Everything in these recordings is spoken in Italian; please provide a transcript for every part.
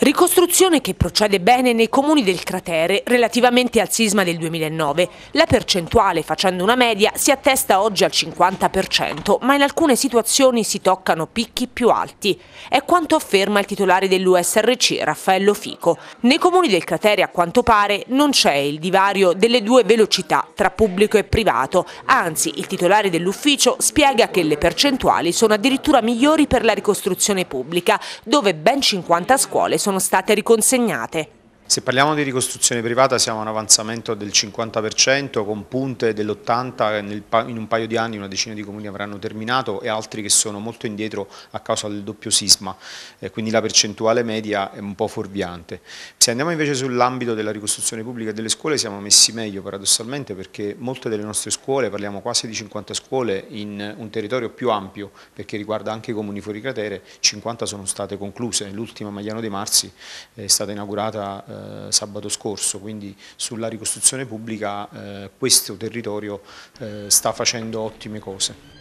Ricostruzione che procede bene nei comuni del cratere relativamente al sisma del 2009. La percentuale, facendo una media, si attesta oggi al 50%, ma in alcune situazioni si toccano picchi più alti. È quanto afferma il titolare dell'USRC, Raffaello Fico. Nei comuni del cratere, a quanto pare, non c'è il divario delle due velocità tra pubblico e privato. Anzi, il titolare dell'ufficio spiega che le percentuali sono addirittura migliori per la ricostruzione pubblica, dove ben 50 scuole sono sono state riconsegnate. Se parliamo di ricostruzione privata siamo a un avanzamento del 50% con punte dell'80, in un paio di anni una decina di comuni avranno terminato e altri che sono molto indietro a causa del doppio sisma, eh, quindi la percentuale media è un po' fuorviante. Se andiamo invece sull'ambito della ricostruzione pubblica e delle scuole siamo messi meglio paradossalmente perché molte delle nostre scuole, parliamo quasi di 50 scuole in un territorio più ampio perché riguarda anche i comuni fuori cratere, 50 sono state concluse, l'ultima Magliano dei Marsi è stata inaugurata eh, eh, sabato scorso, quindi sulla ricostruzione pubblica eh, questo territorio eh, sta facendo ottime cose.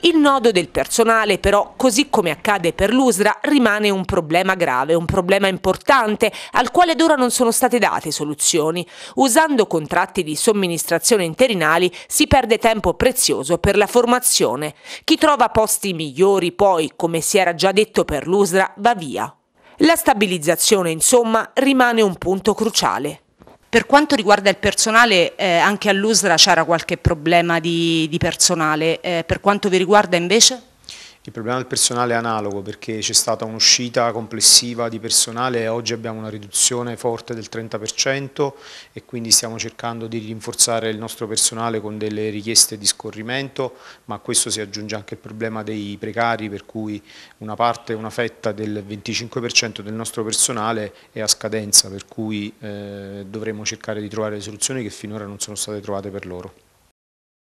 Il nodo del personale però, così come accade per l'USRA, rimane un problema grave, un problema importante al quale ad ora non sono state date soluzioni. Usando contratti di somministrazione interinali si perde tempo prezioso per la formazione. Chi trova posti migliori poi, come si era già detto per l'USRA, va via la stabilizzazione, insomma, rimane un punto cruciale. Per quanto riguarda il personale, eh, anche all'USRA c'era qualche problema di, di personale, eh, per quanto vi riguarda invece? Il problema del personale è analogo perché c'è stata un'uscita complessiva di personale e oggi abbiamo una riduzione forte del 30% e quindi stiamo cercando di rinforzare il nostro personale con delle richieste di scorrimento, ma a questo si aggiunge anche il problema dei precari per cui una parte, una fetta del 25% del nostro personale è a scadenza, per cui eh, dovremo cercare di trovare le soluzioni che finora non sono state trovate per loro.